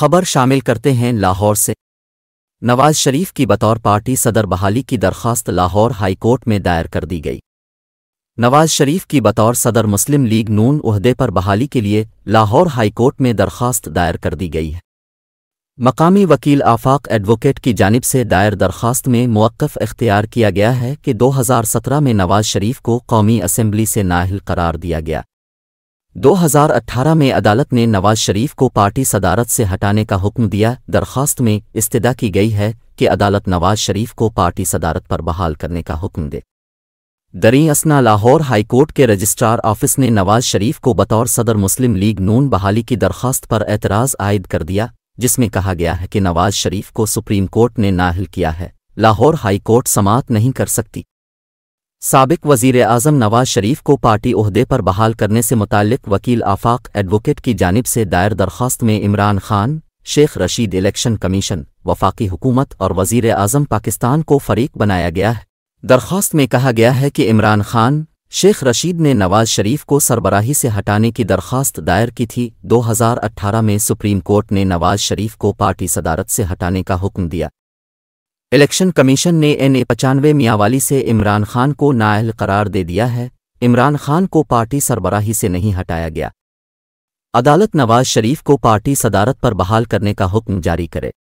खबर शामिल करते हैं लाहौर से नवाज शरीफ की बतौर पार्टी सदर बहाली की दरख्वास्त लाहौर हाईकोर्ट में दायर कर दी गई नवाज शरीफ की बतौर सदर मुस्लिम लीग नून उहदे पर बहाली के लिए लाहौर हाईकोर्ट में दरख्वास्त दायर कर दी गई है मकामी वकील आफाक एडवोकेट की जानब से दायर दरख्वास्त में मौक़ इख्तियार किया गया है कि 2017 में नवाज शरीफ को कौमी असम्बली से नाहल करार दिया गया 2018 में अदालत ने नवाज शरीफ को पार्टी सदारत से हटाने का हुक्म दिया दरखास्त में इस्तदा की गई है कि अदालत नवाज शरीफ को पार्टी सदारत पर बहाल करने का हुक्म दे दरी असना लाहौर हाईकोर्ट के रजिस्ट्रार ऑफिस ने नवाज शरीफ को बतौर सदर मुस्लिम लीग नून बहाली की दरखास्त पर एतराज़ आयद कर दिया जिसमें कहा गया है कि नवाज शरीफ को सुप्रीम कोर्ट ने नाहल किया है लाहौर हाईकोर्ट समात नहीं कर सकती सबक वजीर अजम नवाज शरीफ को पार्टी अहदे पर बहाल करने से मुतक वकील आफाक एडवोकेट की जानब से दायर दरख्वास्त में इमरान खान शेख रशीद इलेक्शन कमीशन वफाकी हुकूमत और वजीर अजम पाकिस्तान को फरीक बनाया गया है दरख्वास्त में कहा गया है कि इमरान खान शेख रशीद ने नवाज शरीफ को सरबराही से हटाने की दरख्वास्त दायर की थी 2018 में सुप्रीम कोर्ट ने नवाज शरीफ को पार्टी सदारत से हटाने का हुक्म दिया इलेक्शन कमीशन ने एन ए पचानवे मियावाली से इमरान खान को नाअहल करार दे दिया है इमरान खान को पार्टी सरबराही से नहीं हटाया गया अदालत नवाज शरीफ को पार्टी सदारत पर बहाल करने का हुक्म जारी करे